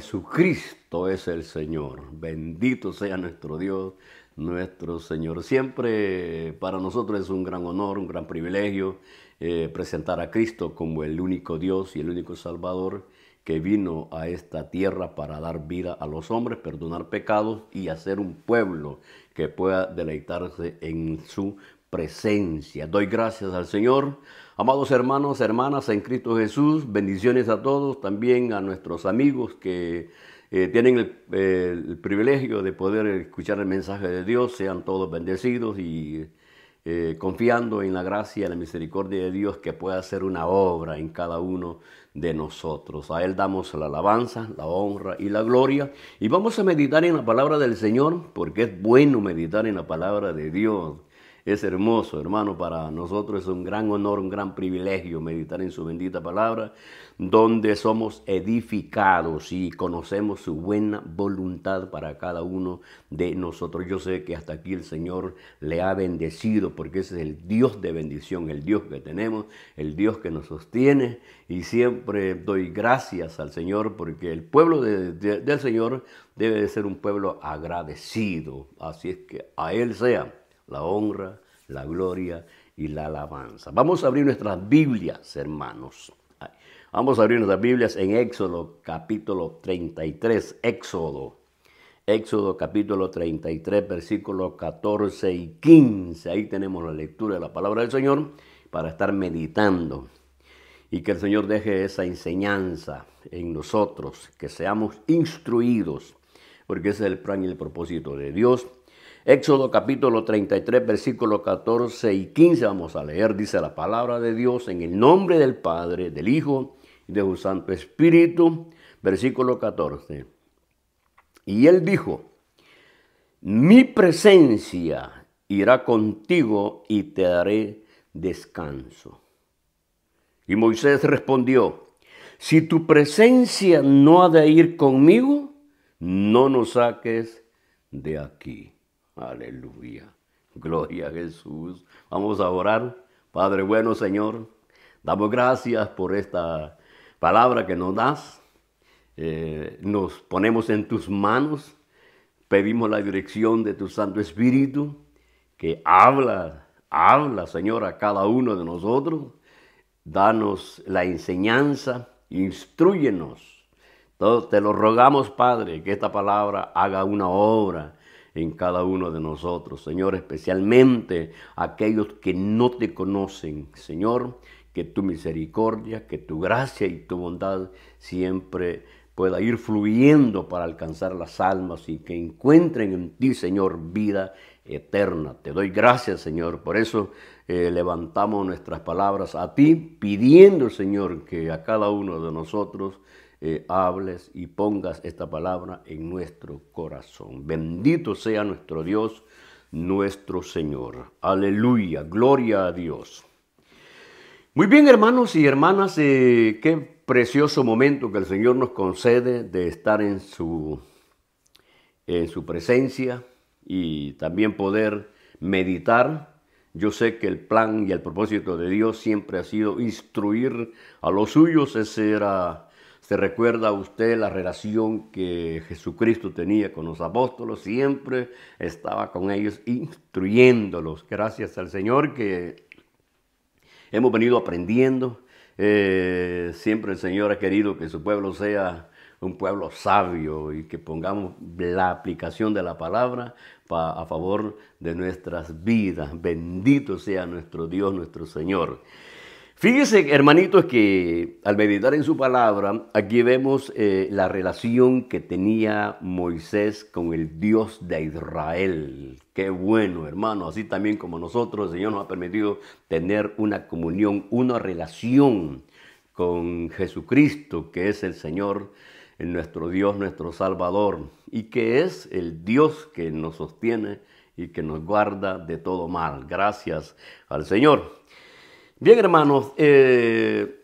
Jesucristo es el Señor. Bendito sea nuestro Dios, nuestro Señor. Siempre para nosotros es un gran honor, un gran privilegio eh, presentar a Cristo como el único Dios y el único Salvador que vino a esta tierra para dar vida a los hombres, perdonar pecados y hacer un pueblo que pueda deleitarse en su presencia. Doy gracias al Señor. Amados hermanos, hermanas en Cristo Jesús, bendiciones a todos, también a nuestros amigos que eh, tienen eh, el, privilegio de poder escuchar el mensaje de Dios. Sean todos bendecidos y eh, confiando en la gracia y la misericordia de Dios que pueda hacer una obra en cada uno de nosotros. A Él damos la alabanza, la honra y la gloria. Y vamos a meditar en la palabra del Señor porque es bueno meditar en la palabra de Dios es hermoso, hermano, para nosotros es un gran honor, un gran privilegio meditar en su bendita palabra, donde somos edificados y conocemos su buena voluntad para cada uno de nosotros. Yo sé que hasta aquí el Señor le ha bendecido, porque ese es el Dios de bendición, el Dios que tenemos, el Dios que nos sostiene, y siempre doy gracias al Señor, porque el pueblo del Señor debe de ser un pueblo agradecido, así es que a Él sea la honra, la gloria y la alabanza. Vamos a abrir nuestras Biblias, hermanos. Vamos a abrir nuestras Biblias en Éxodo capítulo 33, Éxodo. Éxodo capítulo 33, versículos 14 y 15. Ahí tenemos la lectura de la palabra del Señor para estar meditando. Y que el Señor deje esa enseñanza en nosotros, que seamos instruidos, porque ese es el plan y el propósito de Dios Éxodo capítulo 33, versículo 14 y 15 vamos a leer. Dice la palabra de Dios en el nombre del Padre, del Hijo y de su Santo Espíritu. Versículo 14. Y él dijo, mi presencia irá contigo y te daré descanso. Y Moisés respondió, si tu presencia no ha de ir conmigo, no nos saques de aquí. Aleluya. Gloria a Jesús. Vamos a orar. Padre bueno, Señor, damos gracias por esta palabra que nos das. Eh, nos ponemos en tus manos. Pedimos la dirección de tu Santo Espíritu que habla, habla, Señor, a cada uno de nosotros. Danos la enseñanza, instruyenos. Entonces, te lo rogamos, Padre, que esta palabra haga una obra en cada uno de nosotros, Señor, especialmente aquellos que no te conocen, Señor, que tu misericordia, que tu gracia y tu bondad siempre pueda ir fluyendo para alcanzar las almas y que encuentren en ti, Señor, vida eterna. Te doy gracias, Señor. Por eso eh, levantamos nuestras palabras a ti, pidiendo, Señor, que a cada uno de nosotros eh, hables y pongas esta palabra en nuestro corazón. Bendito sea nuestro Dios, nuestro Señor. Aleluya, gloria a Dios. Muy bien, hermanos y hermanas, eh, qué precioso momento que el Señor nos concede de estar en su, en su presencia y también poder meditar. Yo sé que el plan y el propósito de Dios siempre ha sido instruir a los suyos, ese era se recuerda a usted la relación que Jesucristo tenía con los apóstolos, siempre estaba con ellos instruyéndolos. Gracias al Señor que hemos venido aprendiendo. Eh, siempre el Señor ha querido que su pueblo sea un pueblo sabio y que pongamos la aplicación de la palabra a favor de nuestras vidas. Bendito sea nuestro Dios, nuestro Señor. Fíjense, hermanitos, que al meditar en su palabra, aquí vemos eh, la relación que tenía Moisés con el Dios de Israel. Qué bueno, hermano. Así también como nosotros, el Señor nos ha permitido tener una comunión, una relación con Jesucristo, que es el Señor, nuestro Dios, nuestro Salvador, y que es el Dios que nos sostiene y que nos guarda de todo mal. Gracias al Señor. Bien, hermanos, eh,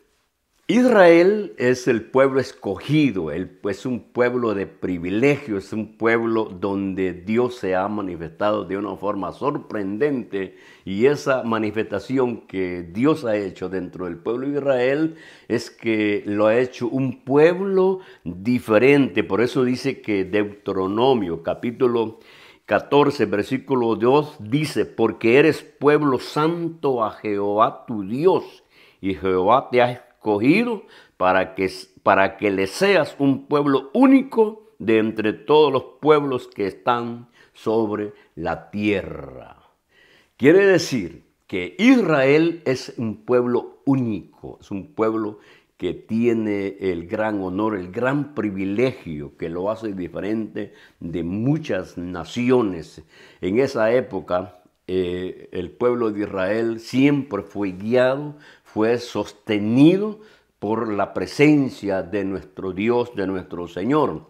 Israel es el pueblo escogido, es un pueblo de privilegio, es un pueblo donde Dios se ha manifestado de una forma sorprendente y esa manifestación que Dios ha hecho dentro del pueblo de Israel es que lo ha hecho un pueblo diferente. Por eso dice que Deuteronomio capítulo 14, versículo 2 dice, porque eres pueblo santo a Jehová tu Dios, y Jehová te ha escogido para que, para que le seas un pueblo único de entre todos los pueblos que están sobre la tierra. Quiere decir que Israel es un pueblo único, es un pueblo que tiene el gran honor, el gran privilegio que lo hace diferente de muchas naciones. En esa época, eh, el pueblo de Israel siempre fue guiado, fue sostenido por la presencia de nuestro Dios, de nuestro Señor.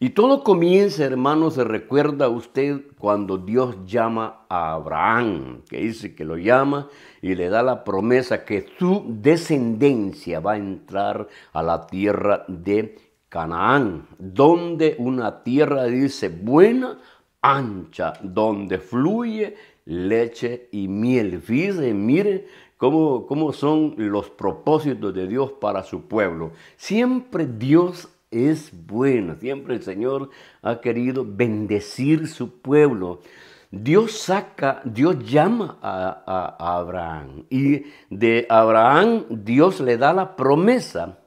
Y todo comienza, hermano, se recuerda usted cuando Dios llama a Abraham, que dice que lo llama y le da la promesa que su descendencia va a entrar a la tierra de Canaán, donde una tierra dice buena, ancha, donde fluye leche y miel. Fíjense, mire cómo, cómo son los propósitos de Dios para su pueblo. Siempre Dios es bueno, siempre el Señor ha querido bendecir su pueblo. Dios saca, Dios llama a, Abraham y de Abraham Dios le da la promesa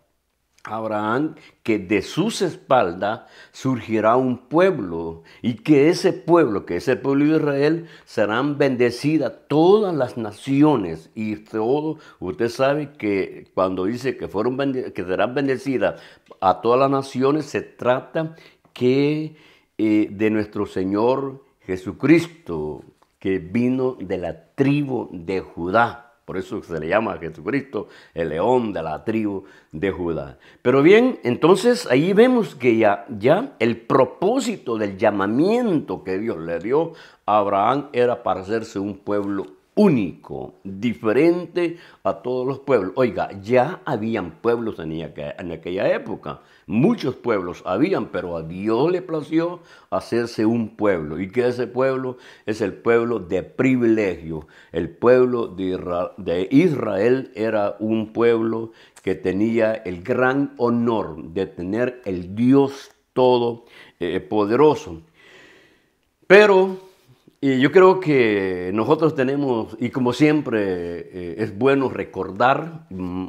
a Abraham que de sus espaldas surgirá un pueblo y que ese pueblo, que ese pueblo de Israel, serán bendecidas todas las naciones y todo. Usted sabe que cuando dice que, fueron que serán bendecidas a todas las naciones, se trata que eh, de nuestro Señor Jesucristo que vino de la tribu de Judá. Por eso se le llama a Jesucristo el león de la tribu de Judá. Pero bien, entonces ahí vemos que ya, ya el propósito del llamamiento que Dios le dio a Abraham era para hacerse un pueblo único, diferente a todos los pueblos. Oiga, ya habían pueblos en, aquella, época, muchos pueblos habían, pero a Dios le plació hacerse un pueblo. Y que ese pueblo es el pueblo de privilegio. El pueblo de Israel, era un pueblo que tenía el gran honor de tener el Dios Todopoderoso. Eh, poderoso, pero y yo creo que nosotros tenemos, y como siempre, eh, es bueno recordar, mm,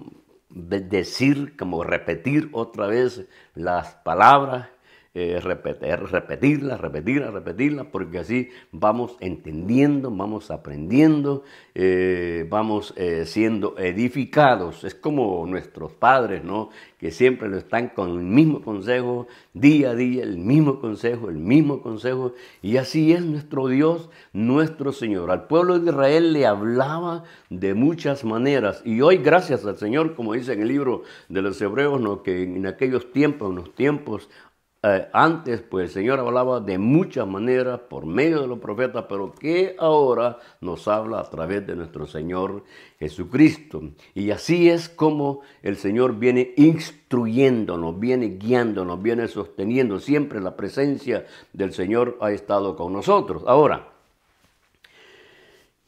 decir, como repetir otra vez las palabras eh, repetir, eh, repetirla, repetirla, repetirla, porque así vamos entendiendo, vamos aprendiendo, eh, vamos siendo edificados. Es como nuestros padres, ¿no? Que siempre lo están con el mismo consejo, día a día, el mismo consejo, el mismo consejo. Y así es nuestro Dios, nuestro Señor. Al pueblo de Israel le hablaba de muchas maneras. Y hoy, gracias al Señor, como dice en el libro de los Hebreos, ¿no? que en aquellos tiempos, en los tiempos eh, antes, pues el Señor hablaba de muchas maneras por medio de los profetas, pero que ahora nos habla a través de nuestro Señor Jesucristo. Y así es como el Señor viene instruyéndonos, viene guiándonos, viene sosteniendo. Siempre la presencia del Señor ha estado con nosotros. Ahora,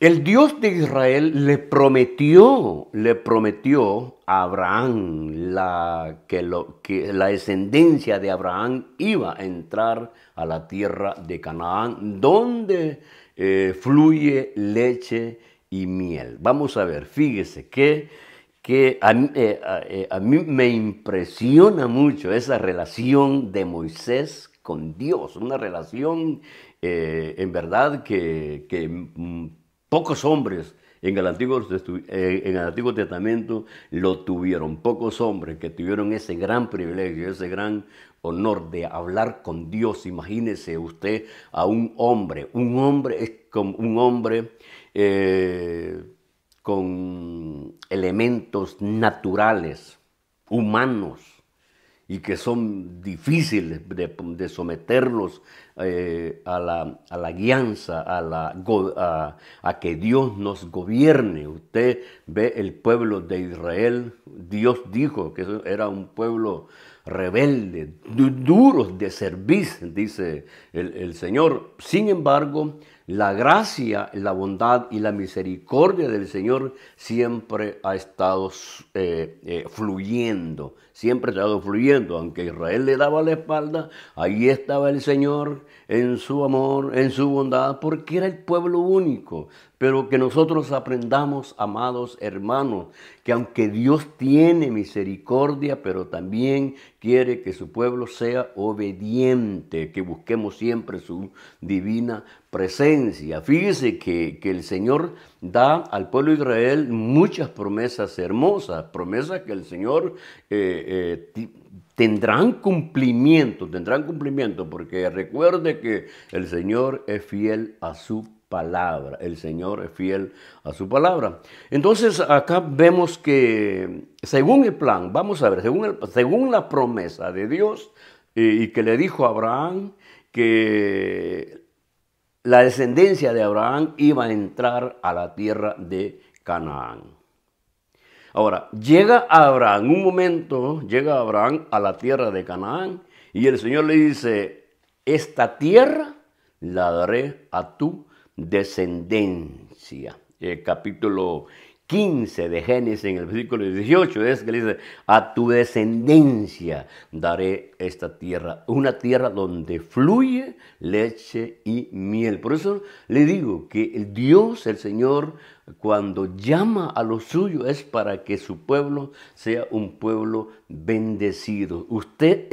el Dios de Israel le prometió, le prometió Abraham, la, que, lo, que la descendencia de Abraham iba a entrar a la tierra de Canaán, donde eh, fluye leche y miel. Vamos a ver, fíjese que, que eh, eh, a, mí me impresiona mucho esa relación de Moisés con Dios, una relación en verdad que, que, pocos hombres eh, en el, Antiguo, Testamento lo tuvieron pocos hombres que tuvieron ese gran privilegio, ese gran honor de hablar con Dios. Imagínese usted a un hombre, un hombre es como un hombre eh, con elementos naturales, humanos, y que son difíciles de, de someterlos eh, a, la, a, guianza, a, la, que Dios nos gobierne. Usted ve el pueblo de Israel, Dios dijo que era un pueblo rebelde, duro duros de servicio, dice el, Señor. Sin embargo, la gracia, la bondad y la misericordia del Señor siempre ha estado eh, eh, fluyendo, siempre ha estado fluyendo, aunque Israel le daba la espalda, ahí estaba el Señor en su amor, en su bondad, porque era el pueblo único. Pero que nosotros aprendamos, amados hermanos, que aunque Dios tiene misericordia, pero también quiere que su pueblo sea obediente, que busquemos siempre su divina presencia. Fíjese que, el Señor da al pueblo de Israel muchas promesas hermosas, promesas que el Señor... Eh, eh, tendrán cumplimiento, tendrán cumplimiento, porque recuerde que el Señor es fiel a su palabra, el Señor es fiel a su palabra. Entonces acá vemos que según el plan, vamos a ver, según, según la promesa de Dios eh, y que le dijo a Abraham que la descendencia de Abraham iba a entrar a la tierra de Canaán. Ahora, llega Abraham, un momento, llega Abraham a la tierra de Canaán y el Señor le dice, esta tierra la daré a tu descendencia. El capítulo 15 de Génesis, en el versículo 18, es que le dice, a tu descendencia daré esta tierra, una tierra donde fluye leche y miel. Por eso le digo que el Dios, el Señor, cuando llama a lo suyo es para que su pueblo sea un pueblo bendecido. Usted,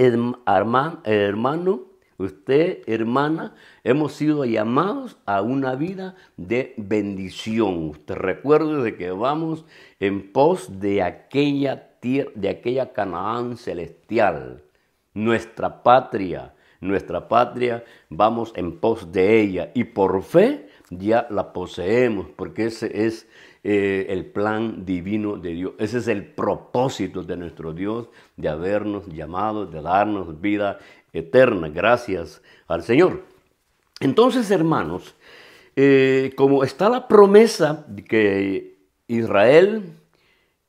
hermano, Usted, hermana, hemos sido llamados a una vida de bendición. Usted recuerde de que vamos en pos de aquella tierra, de aquella Canaán celestial, nuestra patria, nuestra patria, vamos en pos de ella y por fe ya la poseemos, porque ese es eh, el plan divino de Dios. Ese es el propósito de nuestro Dios de habernos llamado, de darnos vida eterna. Gracias al Señor. Entonces, hermanos, eh, como está la promesa de que Israel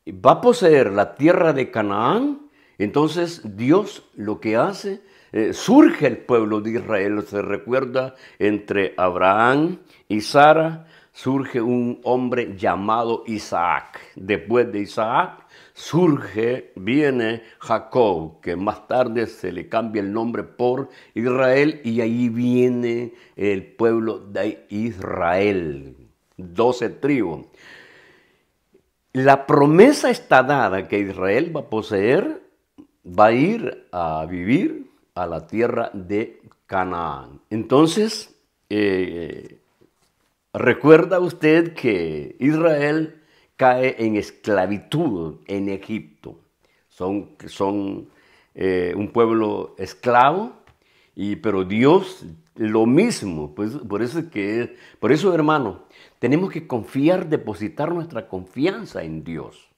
va a poseer la tierra de Canaán, entonces Dios lo que hace, eh, surge el pueblo de Israel, se recuerda entre Abraham y Sara, surge un hombre llamado Isaac. Después de Isaac surge, viene Jacob, que más tarde se le cambia el nombre por Israel y ahí viene el pueblo de Israel, doce tribus. La promesa está dada que Israel va a poseer, va a ir a vivir a la tierra de Canaán. Entonces, eh, Recuerda usted que Israel cae en esclavitud en Egipto. Son, son eh, un pueblo esclavo, y, pero Dios lo mismo. Pues, por, eso que, por eso, hermano, tenemos que confiar, depositar nuestra confianza en Dios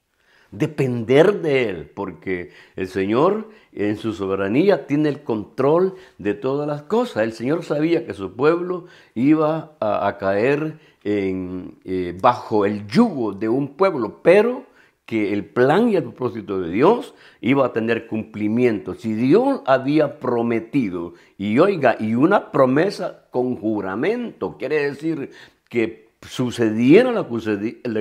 depender de Él, porque el Señor en su soberanía tiene el control de todas las cosas. El Señor sabía que su pueblo iba a, caer en, eh, bajo el yugo de un pueblo, pero que el plan y el propósito de Dios iba a tener cumplimiento. Si Dios había prometido, y oiga, y una promesa con juramento, quiere decir que sucediera lo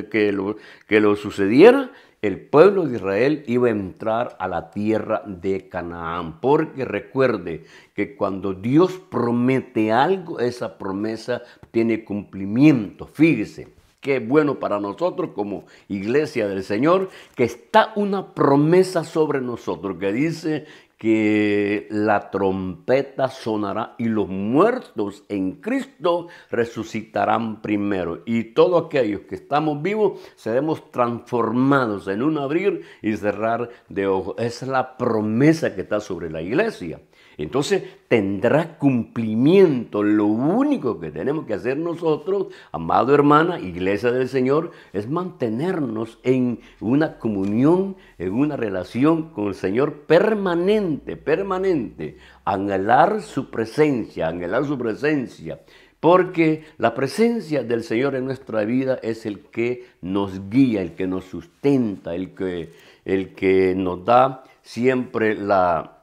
que, lo, que lo sucediera, el pueblo de Israel iba a entrar a la tierra de Canaán. Porque recuerde que cuando Dios promete algo, esa promesa tiene cumplimiento. Fíjese, qué bueno para nosotros como iglesia del Señor, que está una promesa sobre nosotros que dice que la trompeta sonará y los muertos en Cristo resucitarán primero. Y todos aquellos que estamos vivos seremos transformados en un abrir y cerrar de ojos. Es la promesa que está sobre la iglesia. Entonces tendrá cumplimiento. Lo único que tenemos que hacer nosotros, amado hermana, iglesia del Señor, es mantenernos en una comunión, en una relación con el Señor permanente, permanente. Anhelar su presencia, anhelar su presencia. Porque la presencia del Señor en nuestra vida es el que nos guía, el que nos sustenta, el que, el que nos da siempre la,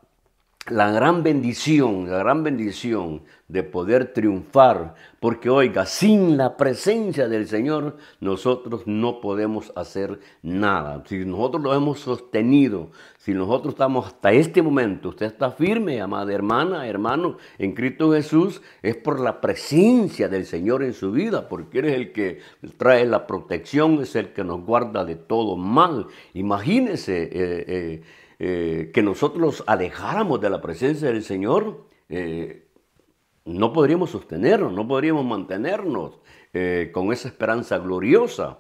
la gran bendición, la gran bendición de poder triunfar, porque oiga, sin la presencia del Señor nosotros no podemos hacer nada. Si nosotros lo hemos sostenido, si nosotros estamos hasta este momento, usted está firme, amada hermana, hermano, en Cristo Jesús, es por la presencia del Señor en su vida, porque eres el que trae la protección, es el que nos guarda de todo mal. Imagínese. Eh, eh, eh, que nosotros alejáramos de la presencia del Señor, eh, no podríamos sostenernos, no podríamos mantenernos eh, con esa esperanza gloriosa.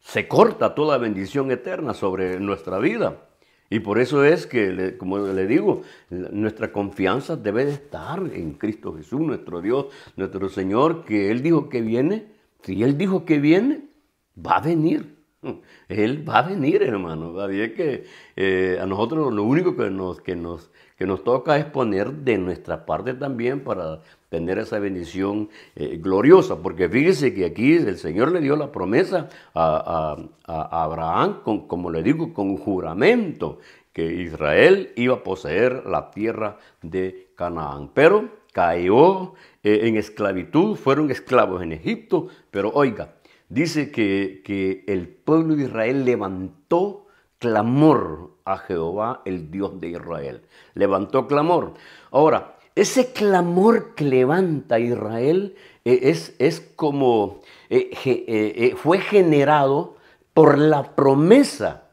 Se corta toda bendición eterna sobre nuestra vida. Y por eso es que, como le digo, nuestra confianza debe de estar en Cristo Jesús, nuestro Dios, nuestro Señor, que Él dijo que viene. Si Él dijo que viene, va a venir. Él va a venir, hermano. Así que eh, a nosotros lo único que nos, que, nos, que nos toca es poner de nuestra parte también para tener esa bendición eh, gloriosa. Porque fíjese que aquí el Señor le dio la promesa a, Abraham, como le digo, con juramento, que Israel iba a poseer la tierra de Canaán. Pero cayó eh, en esclavitud, fueron esclavos en Egipto, pero oiga, dice que, el pueblo de Israel levantó clamor a Jehová, el Dios de Israel. Levantó clamor. Ahora, ese clamor que levanta Israel eh, es, como eh, eh, fue generado por la promesa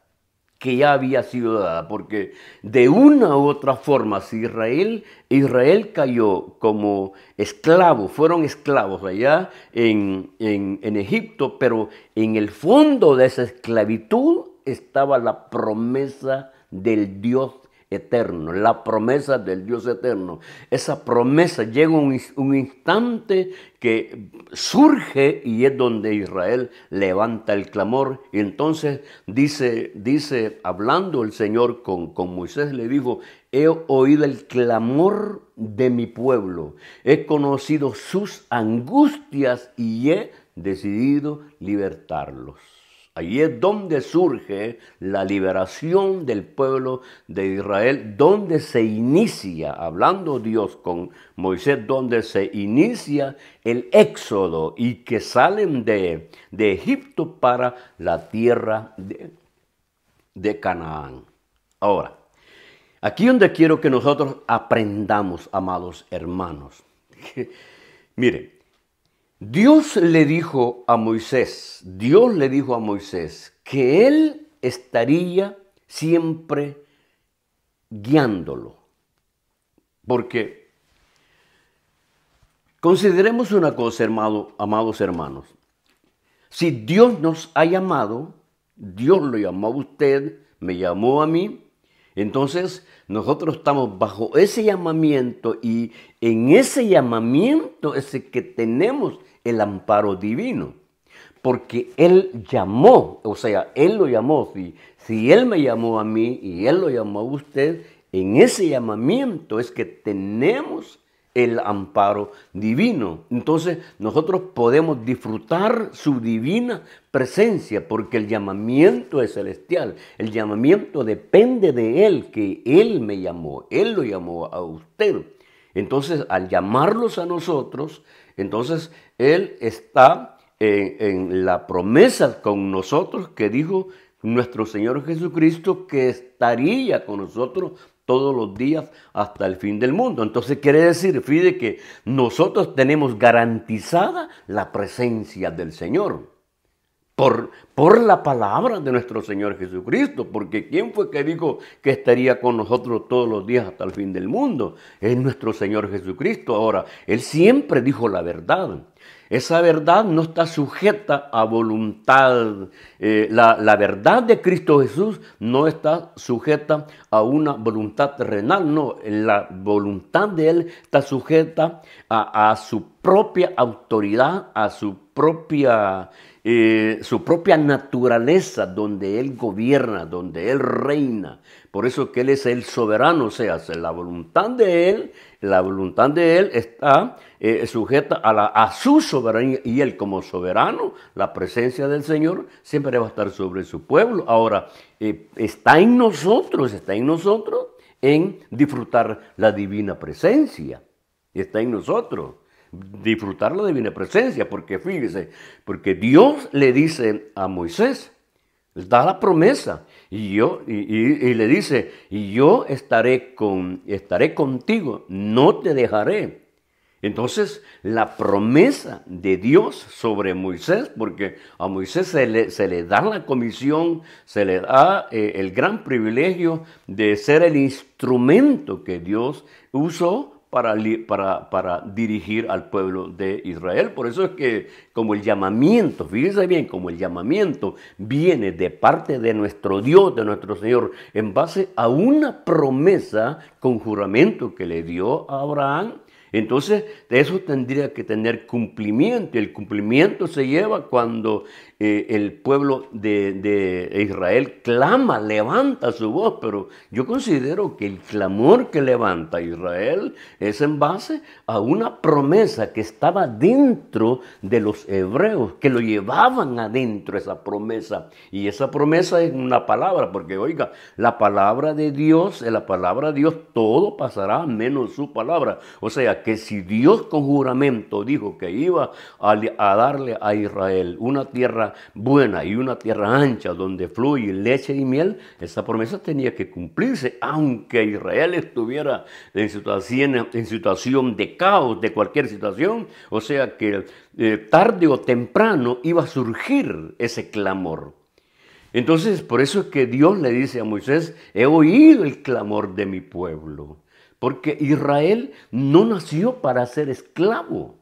que ya había sido dada, porque de una u otra forma, Israel, Israel cayó como esclavo, fueron esclavos allá en, en Egipto, pero en el fondo de esa esclavitud estaba la promesa del Dios eterno, la promesa del Dios eterno. Esa promesa llega un, un instante que surge y es donde Israel levanta el clamor. Y entonces dice, dice hablando el Señor con, con Moisés, le dijo, he oído el clamor de mi pueblo, he conocido sus angustias y he decidido libertarlos. Ahí es donde surge la liberación del pueblo de Israel, donde se inicia, hablando Dios con Moisés, donde se inicia el éxodo y que salen de, de Egipto para la tierra de, de Canaán. Ahora, aquí donde quiero que nosotros aprendamos, amados hermanos. Miren. Dios le dijo a Moisés, Dios le dijo a Moisés que él estaría siempre guiándolo. Porque consideremos una cosa, amados hermanos. Si Dios nos ha llamado, Dios lo llamó a usted, me llamó a mí, entonces nosotros estamos bajo ese llamamiento y en ese llamamiento ese que tenemos el amparo divino. Porque Él llamó, o sea, Él lo llamó. Si, si Él me llamó a mí y Él lo llamó a usted, en ese llamamiento es que tenemos el amparo divino. Entonces nosotros podemos disfrutar su divina presencia porque el llamamiento es celestial. El llamamiento depende de Él, que Él me llamó, Él lo llamó a usted. Entonces al llamarlos a nosotros, entonces, Él está en, la promesa con nosotros que dijo nuestro Señor Jesucristo que estaría con nosotros todos los días hasta el fin del mundo. Entonces quiere decir, Fide, que nosotros tenemos garantizada la presencia del Señor. Por, por, la palabra de nuestro Señor Jesucristo, porque ¿quién fue que dijo que estaría con nosotros todos los días hasta el fin del mundo? Es nuestro Señor Jesucristo. Ahora, Él siempre dijo la verdad. Esa verdad no está sujeta a voluntad. Eh, la, verdad de Cristo Jesús no está sujeta a una voluntad terrenal, no. La voluntad de Él está sujeta a, a su propia autoridad, a su propia, eh, su propia naturaleza, donde Él gobierna, donde Él reina. Por eso que Él es el soberano, o sea, la voluntad de Él, la voluntad de Él está eh, sujeta a, la, a su soberanía y Él como soberano, la presencia del Señor siempre va a estar sobre su pueblo. Ahora, eh, está en nosotros, está en nosotros en disfrutar la divina presencia. Está en nosotros disfrutar la divina presencia, porque fíjese, porque Dios le dice a Moisés, da la promesa y, yo, y, le dice, y yo estaré, con, estaré contigo, no te dejaré. Entonces, la promesa de Dios sobre Moisés, porque a Moisés se le, da la comisión, se le da eh, el gran privilegio de ser el instrumento que Dios usó para, dirigir al pueblo de Israel. Por eso es que como el llamamiento, fíjense bien, como el llamamiento viene de parte de nuestro Dios, de nuestro Señor, en base a una promesa con juramento que le dio a Abraham, entonces, de eso tendría que tener cumplimiento. El cumplimiento se lleva cuando eh, el pueblo de, de, Israel clama, levanta su voz, pero yo considero que el clamor que levanta Israel es en base a una promesa que estaba dentro de los hebreos, que lo llevaban adentro esa promesa. Y esa promesa es una palabra, porque oiga, la palabra de Dios, en la palabra de Dios, todo pasará menos su palabra. O sea, que si Dios con juramento dijo que iba a, darle a Israel una tierra buena y una tierra ancha donde fluye leche y miel, esa promesa tenía que cumplirse, aunque Israel estuviera en situación, en situación de caos, de cualquier situación, o sea que eh, tarde o temprano iba a surgir ese clamor. Entonces, por eso es que Dios le dice a Moisés, he oído el clamor de mi pueblo. Porque Israel no nació para ser esclavo.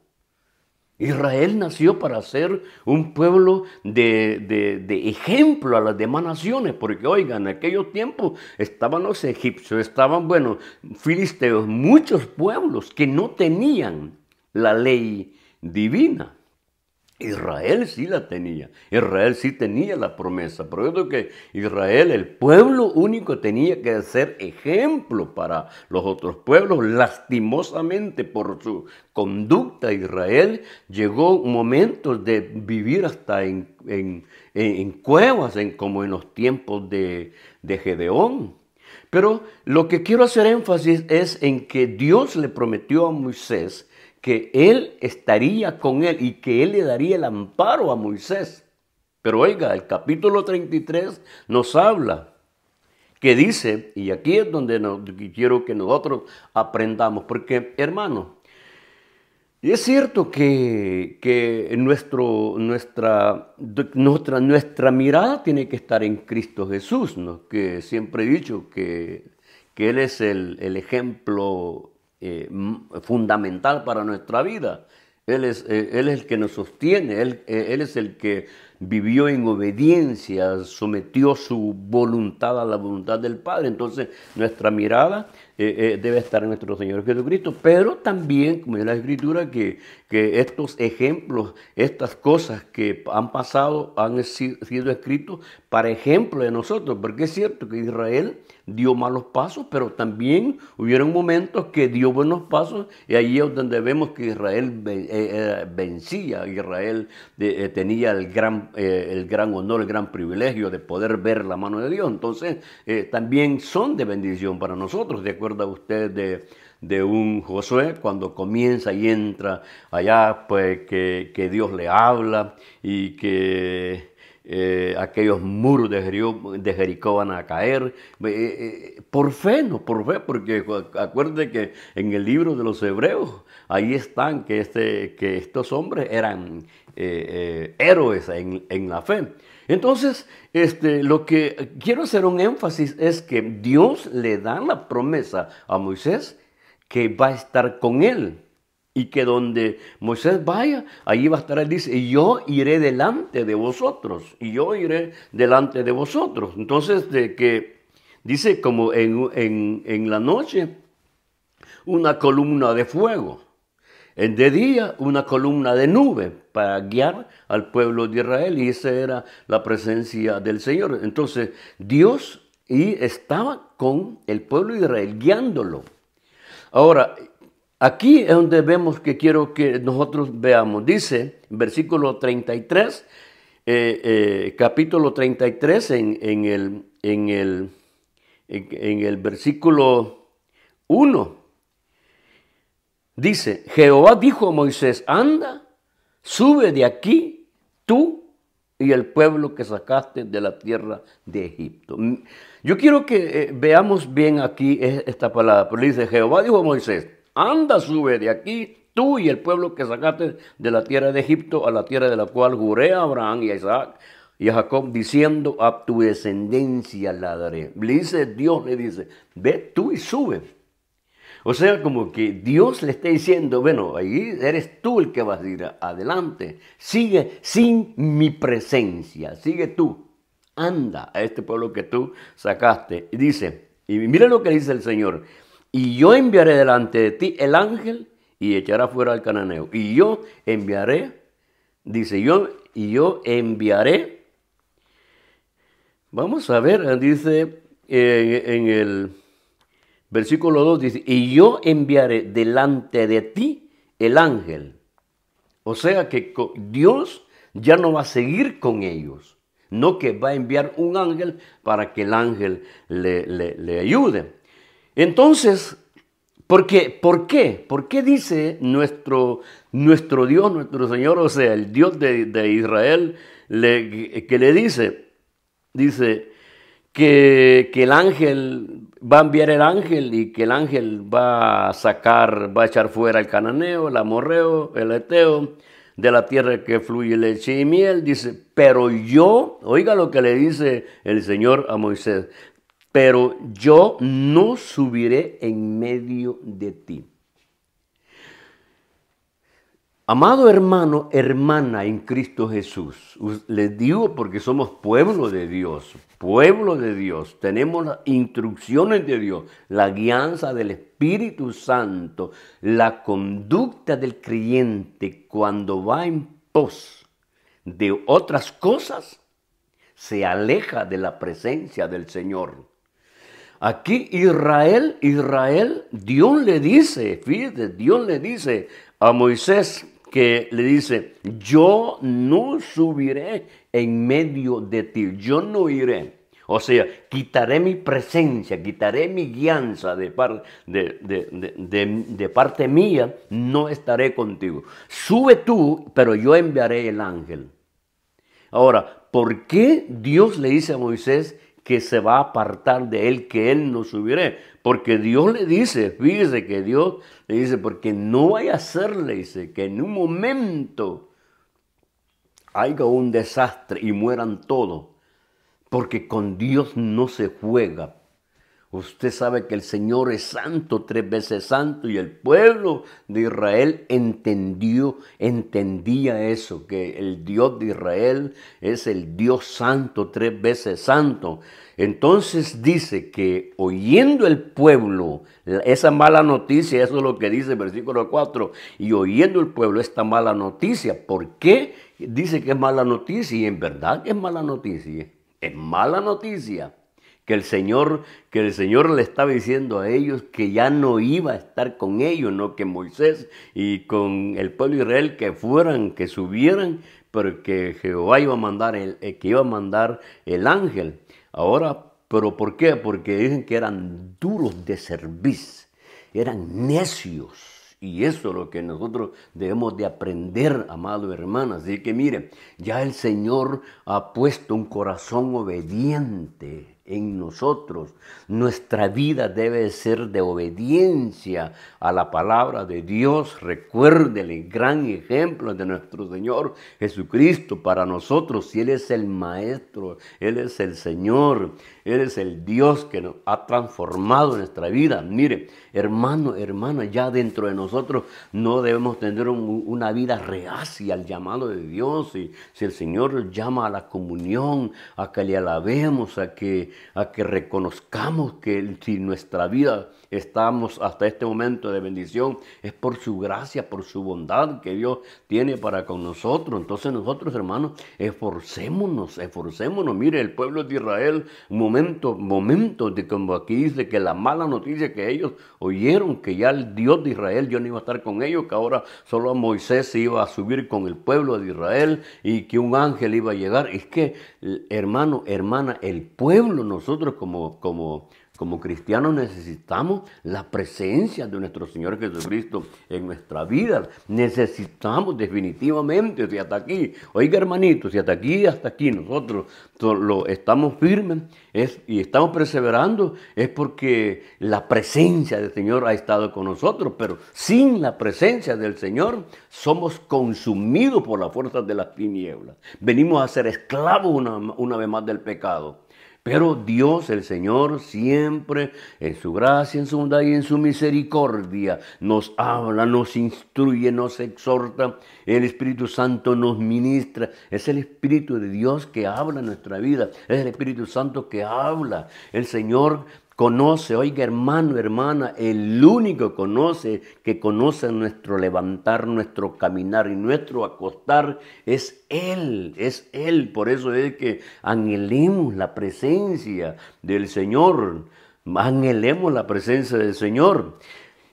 Israel nació para ser un pueblo de, ejemplo a las demás naciones, porque oigan, en aquellos tiempos estaban los egipcios, estaban, bueno, filisteos, muchos pueblos que no tenían la ley divina. Israel sí la tenía, Israel sí tenía la promesa, pero es que Israel, el pueblo único, tenía que ser ejemplo para los otros pueblos. Lastimosamente por su conducta, Israel llegó momentos de vivir hasta en, cuevas, como en los tiempos de, de Gedeón. Pero lo que quiero hacer énfasis es en que Dios le prometió a Moisés que él estaría con él y que él le daría el amparo a Moisés. Pero oiga, el capítulo 33 nos habla que dice, y aquí es donde quiero que nosotros aprendamos, porque hermano, es cierto que, que nuestro, nuestra, nuestra, nuestra, mirada tiene que estar en Cristo Jesús, ¿no? que siempre he dicho que, que Él es el, el ejemplo eh, fundamental para nuestra vida. Él es, eh, él es el que nos sostiene, él, eh, él, es el que vivió en obediencia, sometió su voluntad a la voluntad del Padre. Entonces nuestra mirada debe estar en nuestro Señor Jesucristo, pero también, como dice la Escritura, que que estos ejemplos, estas cosas que han pasado, han sido escritos para ejemplo de nosotros, porque es cierto que Israel dio malos pasos, pero también hubieron momentos que dio buenos pasos y ahí es donde vemos que Israel eh, eh, vencía, Israel eh, tenía el gran, el gran honor, el gran privilegio de poder ver la mano de Dios. Entonces, también son de bendición para nosotros, de acuerdo a ustedes de de un Josué cuando comienza y entra allá, pues que, Dios le habla y que eh, aquellos muros de Jericó, de Jericó, van a caer. Eh, eh, por fe, no por fe, porque acuerde que en el libro de los hebreos, ahí están que, este, que estos hombres eran héroes en, la fe. Entonces, este, lo que quiero hacer un énfasis es que Dios le da la promesa a Moisés que va a estar con él y que donde Moisés vaya, allí va a estar él. Dice, y yo iré delante de vosotros, y yo iré delante de vosotros. Entonces, de que dice como en, la noche, una columna de fuego. En de día, una columna de nube para guiar al pueblo de Israel. Y esa era la presencia del Señor. Entonces, Dios y estaba con el pueblo de Israel, guiándolo Ahora, aquí es donde vemos que quiero que nosotros veamos. Dice, versículo 33, eh, eh, capítulo 33, en, el, en, el, en el versículo 1. Dice, Jehová dijo a Moisés, anda, sube de aquí tú y el pueblo que sacaste de la tierra de Egipto. Yo quiero que eh, veamos bien aquí esta palabra. Porque dice, Jehová dijo a Moisés, anda, sube de aquí tú y el pueblo que sacaste de la tierra de Egipto a la tierra de la cual juré a Abraham y a Isaac y a Jacob, diciendo, a tu descendencia la daré. Le dice Dios, le dice, ve tú y sube. O sea, como que Dios le está diciendo, bueno, ahí eres tú el que vas a ir adelante. Sigue sin mi presencia, sigue tú anda a este pueblo que tú sacaste. Y dice, y mira lo que dice el Señor, y yo enviaré delante de ti el ángel y echará fuera al cananeo. Y yo enviaré, dice yo, y yo enviaré. Vamos a ver, dice en, el versículo 2, dice, y yo enviaré delante de ti el ángel. O sea que Dios ya no va a seguir con ellos no que va a enviar un ángel para que el ángel le, ayude. Entonces, ¿por qué? ¿Por qué? ¿Por qué dice nuestro, nuestro Dios, nuestro Señor, o sea, el Dios de, Israel, que le dice, dice que, que el ángel va a enviar el ángel y que el ángel va a sacar, va a echar fuera el cananeo, el amorreo, el eteo, de la tierra que fluye leche y miel, dice, pero yo, oiga lo que le dice el Señor a Moisés, pero yo no subiré en medio de ti. Amado hermano, hermana en Cristo Jesús, les digo porque somos pueblo de Dios, pueblo de Dios, tenemos las instrucciones de Dios, la guianza del Espíritu Santo, la conducta del creyente cuando va en pos de otras cosas, se aleja de la presencia del Señor. Aquí Israel, Israel, Dios le dice, fíjate, Dios le dice a Moisés, que le dice, yo no subiré en medio de ti, yo no iré. O sea, quitaré mi presencia, quitaré mi guianza de, de, de, parte mía, no estaré contigo. Sube tú, pero yo enviaré el ángel. Ahora, ¿por qué Dios le dice a Moisés que se va a apartar de él, que él no subiré. Porque Dios le dice, fíjese que Dios le dice, porque no vaya a ser, le dice, que en un momento haya un desastre y mueran todos. Porque con Dios no se juega, Usted sabe que el Señor es santo, tres veces santo, y el pueblo de Israel entendió, entendía eso, que el Dios de Israel es el Dios santo, tres veces santo. Entonces dice que oyendo el pueblo esa mala noticia, eso es lo que dice el versículo 4, y oyendo el pueblo esta mala noticia, ¿por qué dice que es mala noticia? Y en verdad es mala noticia, es mala noticia que el Señor, que el Señor le estaba diciendo a ellos que ya no iba a estar con ellos, no que Moisés y con el pueblo de Israel que fueran, que subieran, pero que Jehová iba a mandar el, eh, que iba a mandar el ángel. Ahora, pero ¿por qué? Porque dicen que eran duros de servicio, eran necios. Y eso es lo que nosotros debemos de aprender, amado hermano. Así que mire, ya el Señor ha puesto un corazón obediente en nosotros. Nuestra vida debe ser de obediencia a la palabra de Dios. recuérdele, el gran ejemplo de nuestro Señor Jesucristo para nosotros. si Él es el Maestro, Él es el Señor, Él es el Dios que nos ha transformado nuestra vida. Mire, hermano, hermano, ya dentro de nosotros no debemos tener una vida reacia al llamado de Dios. Si, si el Señor llama a la comunión, a que le alabemos, a que a que reconozcamos que si nuestra vida estamos hasta este momento de bendición, es por su gracia, por su bondad que Dios tiene para con nosotros. Entonces nosotros, hermanos, esforcémonos, esforcémonos. Mire, el pueblo de Israel, momento, momento de como aquí dice que la mala noticia que ellos oyeron, que ya el Dios de Israel, yo no iba a estar con ellos, que ahora solo Moisés se iba a subir con el pueblo de Israel y que un ángel iba a llegar. Es que, hermano, hermana, el pueblo, nosotros como, como como cristianos necesitamos la presencia de nuestro Señor Jesucristo en nuestra vida. Necesitamos definitivamente, si hasta aquí, oiga hermanito, si hasta aquí, hasta aquí nosotros lo estamos firmes y estamos perseverando, es porque la presencia del Señor ha estado con nosotros, pero sin la presencia del Señor somos consumidos por las fuerzas de las tinieblas. Venimos a ser esclavos una vez más del pecado. Pero Dios, el Señor, siempre en su gracia, en su bondad y en su misericordia nos habla, nos instruye, nos exhorta. El Espíritu Santo nos ministra. Es el Espíritu de Dios que habla en nuestra vida. Es el Espíritu Santo que habla. El Señor conoce, oiga hermano, hermana, el único conoce que conoce nuestro levantar, nuestro caminar y nuestro acostar es Él, es Él. Por eso es que anhelemos la presencia del Señor, anhelemos la presencia del Señor.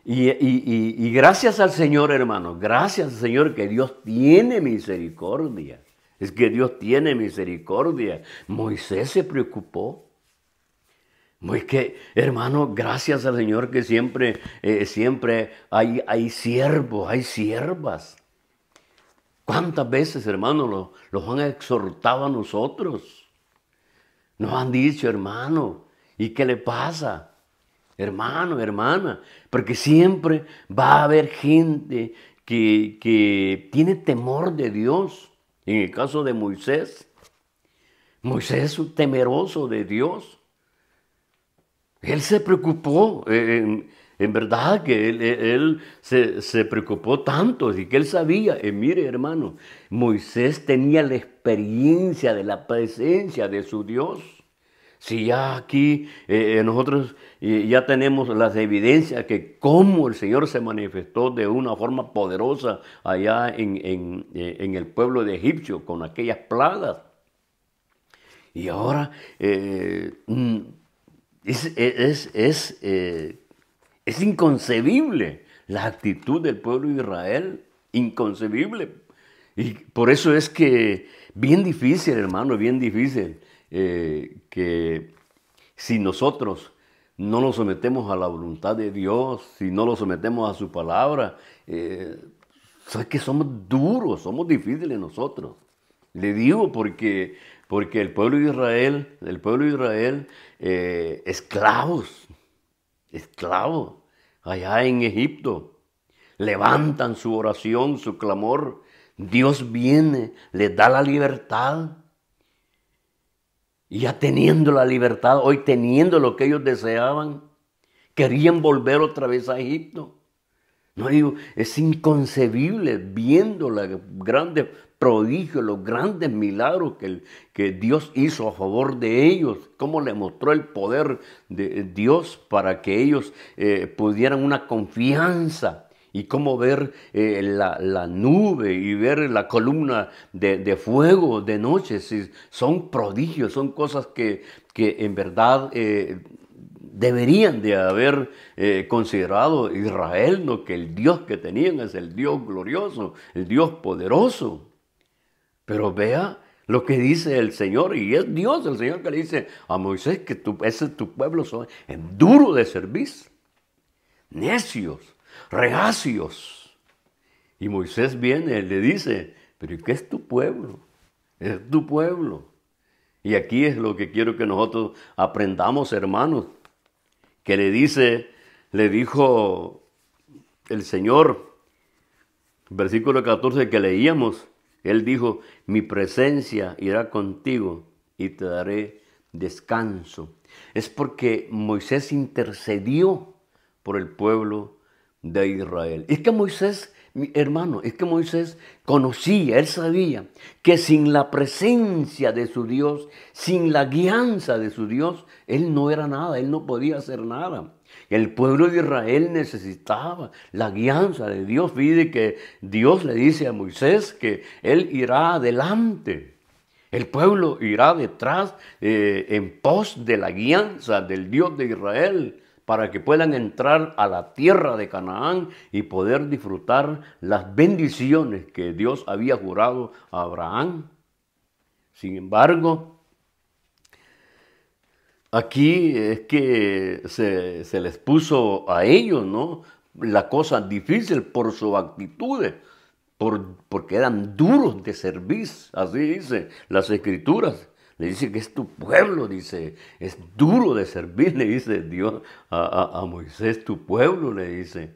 Y, y, gracias al Señor, hermano, gracias al Señor que Dios tiene misericordia. Es que Dios tiene misericordia. Moisés se preocupó. Pues que, hermano, gracias al Señor que siempre, eh, siempre hay, hay siervos, hay siervas. ¿Cuántas veces, hermano, los, han exhortado a nosotros? Nos han dicho, hermano, ¿y qué le pasa? Hermano, hermana, porque siempre va a haber gente que, que tiene temor de Dios. En el caso de Moisés, Moisés temeroso de Dios. Él se preocupó, eh, en, verdad que él, se, preocupó tanto y que él sabía, Y eh, mire hermano, Moisés tenía la experiencia de la presencia de su Dios. Si ya aquí eh, nosotros ya tenemos las evidencias que cómo el Señor se manifestó de una forma poderosa allá en, el pueblo de Egipcio con aquellas plagas. Y ahora es, es, eh, es, inconcebible la actitud del pueblo de Israel, inconcebible. Y por eso es que bien difícil, hermano, bien difícil eh, que si nosotros no nos sometemos a la voluntad de Dios, si no nos sometemos a su palabra, eh, que somos duros, somos difíciles nosotros. Le digo porque porque el pueblo de Israel, el pueblo de Israel, eh, esclavos, esclavos, allá en Egipto, levantan su oración, su clamor, Dios viene, les da la libertad. Y ya teniendo la libertad, hoy teniendo lo que ellos deseaban, querían volver otra vez a Egipto. No digo, es inconcebible viendo la grande prodigio, los grandes milagros que, que, Dios hizo a favor de ellos, cómo le mostró el poder de Dios para que ellos eh, pudieran una confianza y cómo ver eh, la, nube y ver la columna de, fuego de noche. son prodigios, son cosas que, en verdad eh, deberían de haber considerado Israel, ¿no? que el Dios que tenían es el Dios glorioso, el Dios poderoso. Pero vea lo que dice el Señor, y es Dios el Señor que le dice a Moisés que tu, es tu pueblo son, en duro de servicio, necios, reacios. Y Moisés viene y le dice, pero qué es tu pueblo? Es tu pueblo. Y aquí es lo que quiero que nosotros aprendamos, hermanos, que le dice, le dijo el Señor, versículo 14 que leíamos, él dijo, mi presencia irá contigo y te daré descanso. Es porque Moisés intercedió por el pueblo de Israel. Es que Moisés, mi hermano, es que Moisés conocía, él sabía que sin la presencia de su Dios, sin la guianza de su Dios, él no era nada, él no podía hacer nada. El pueblo de Israel necesitaba la guianza de Dios. Vide que Dios le dice a Moisés que él irá adelante. El pueblo irá detrás eh, en pos de la guianza del Dios de Israel para que puedan entrar a la tierra de Canaán y poder disfrutar las bendiciones que Dios había jurado a Abraham. Sin embargo, Aquí es que se, les puso a ellos, ¿no? La cosa difícil por su actitud, por, porque eran duros de servir, así dice las escrituras. Le dice que es tu pueblo, dice, es duro de servir, le dice Dios a, Moisés, tu pueblo, le dice.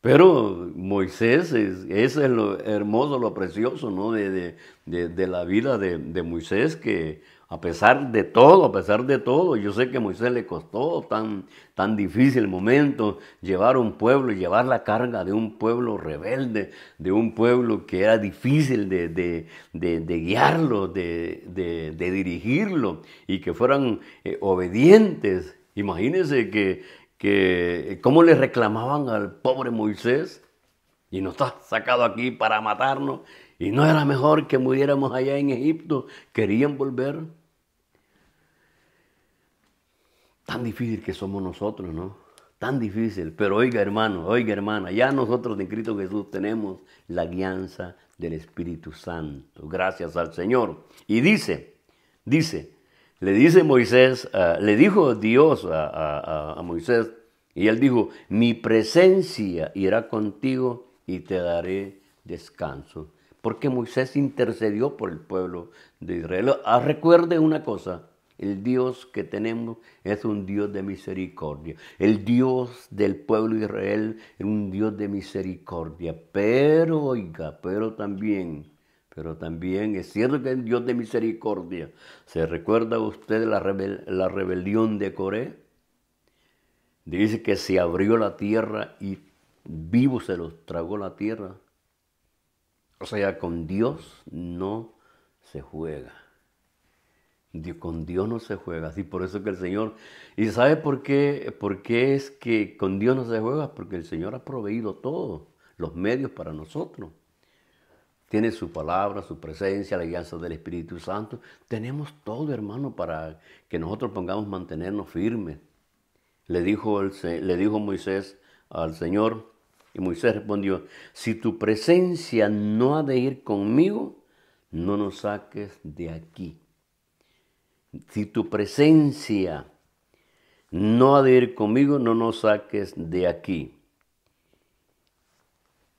Pero Moisés, ese es lo hermoso, lo precioso, ¿no? De, de la vida de Moisés, que a pesar de todo, a pesar de todo, yo sé que a Moisés le costó tan, tan difícil el momento llevar un pueblo, llevar la carga de un pueblo rebelde, de un pueblo que era difícil de, de, guiarlo, de, dirigirlo y que fueran eh, obedientes. Imagínense que, que cómo le reclamaban al pobre Moisés y nos está sacado aquí para matarnos y no era mejor que muriéramos allá en Egipto. Querían volver. Tan difícil que somos nosotros, ¿no? Tan difícil. Pero oiga hermano, oiga hermana, ya nosotros en Cristo Jesús tenemos la guianza del Espíritu Santo. Gracias al Señor. Y dice, dice, le dice Moisés, ah, le dijo Dios a, a Moisés, y él dijo, mi presencia irá contigo y te daré descanso porque Moisés intercedió por el pueblo de Israel. Ah, recuerde una cosa, el Dios que tenemos es un Dios de misericordia. El Dios del pueblo de Israel es un Dios de misericordia. Pero, oiga, pero también, pero también es cierto que es Dios de misericordia. ¿Se recuerda usted la, la rebelión de Coré? Dice que se abrió la tierra y vivo se los tragó la tierra. O sea, con Dios no se juega. Con Dios no se juega. Así por eso que el Señor... ¿Y sabe por qué? por qué es que con Dios no se juega? Porque el Señor ha proveído todo, los medios para nosotros. Tiene su palabra, su presencia, la guía del Espíritu Santo. Tenemos todo, hermano, para que nosotros pongamos mantenernos firmes. Le dijo, el, le dijo Moisés al Señor, y Moisés respondió, si tu presencia no ha de ir conmigo, no nos saques de aquí. Si tu presencia no ha de ir conmigo, no nos saques de aquí.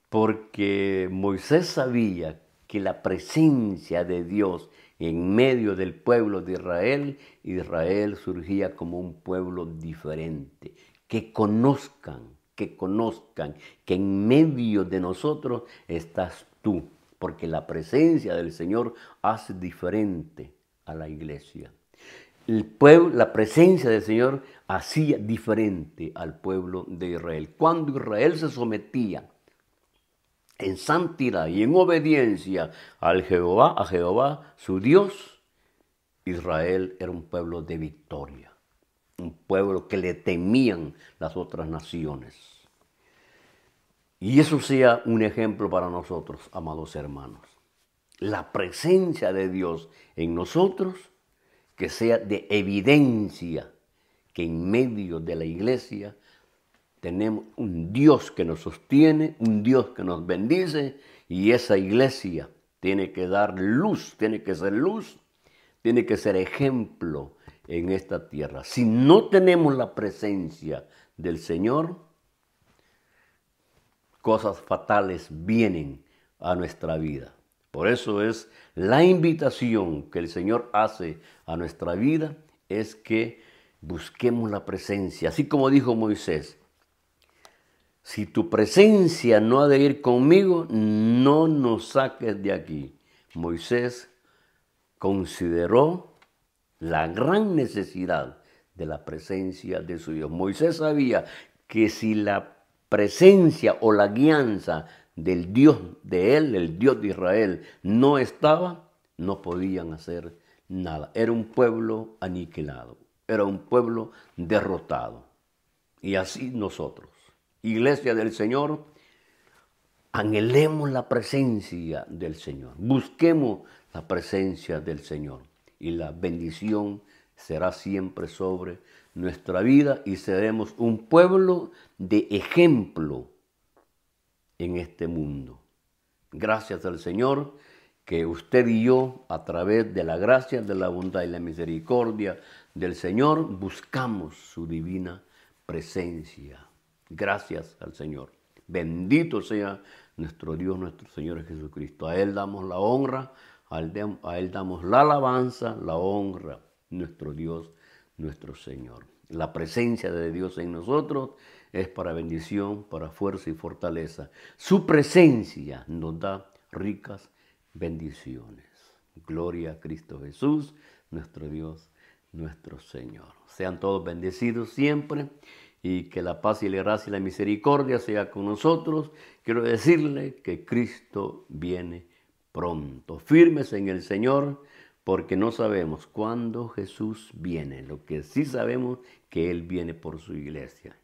Porque Moisés sabía que la presencia de Dios en medio del pueblo de Israel, Israel surgía como un pueblo diferente, que conozcan que conozcan que en medio de nosotros estás tú, porque la presencia del Señor hace diferente a la iglesia. El pueblo, la presencia del Señor hacía diferente al pueblo de Israel. Cuando Israel se sometía en santidad y en obediencia al Jehová, a Jehová, su Dios, Israel era un pueblo de victoria un pueblo que le temían las otras naciones. Y eso sea un ejemplo para nosotros, amados hermanos. La presencia de Dios en nosotros, que sea de evidencia que en medio de la iglesia tenemos un Dios que nos sostiene, un Dios que nos bendice, y esa iglesia tiene que dar luz, tiene que ser luz, tiene que ser ejemplo en esta tierra. Si no tenemos la presencia del Señor, cosas fatales vienen a nuestra vida. Por eso es la invitación que el Señor hace a nuestra vida, es que busquemos la presencia. Así como dijo Moisés, si tu presencia no ha de ir conmigo, no nos saques de aquí. Moisés consideró la gran necesidad de la presencia de su Dios. Moisés sabía que si la presencia o la guianza del Dios de él, el Dios de Israel, no estaba, no podían hacer nada. Era un pueblo aniquilado, era un pueblo derrotado. Y así nosotros, iglesia del Señor, anhelemos la presencia del Señor, busquemos la presencia del Señor y la bendición será siempre sobre nuestra vida y seremos un pueblo de ejemplo en este mundo. Gracias al Señor que usted y yo, a través de la gracia, de la bondad y la misericordia del Señor, buscamos su divina presencia. Gracias al Señor. Bendito sea nuestro Dios, nuestro Señor Jesucristo. A Él damos la honra, a Él damos la alabanza, la honra, nuestro Dios, nuestro Señor. La presencia de Dios en nosotros es para bendición, para fuerza y fortaleza. Su presencia nos da ricas bendiciones. Gloria a Cristo Jesús, nuestro Dios, nuestro Señor. Sean todos bendecidos siempre y que la paz y la gracia y la misericordia sea con nosotros. Quiero decirle que Cristo viene pronto. Firmes en el Señor porque no sabemos cuándo Jesús viene. Lo que sí sabemos que Él viene por su iglesia.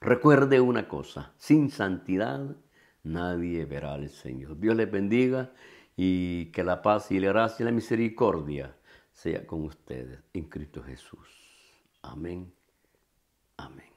Recuerde una cosa, sin santidad nadie verá al Señor. Dios les bendiga y que la paz y la gracia y la misericordia sea con ustedes en Cristo Jesús. Amén. Amén.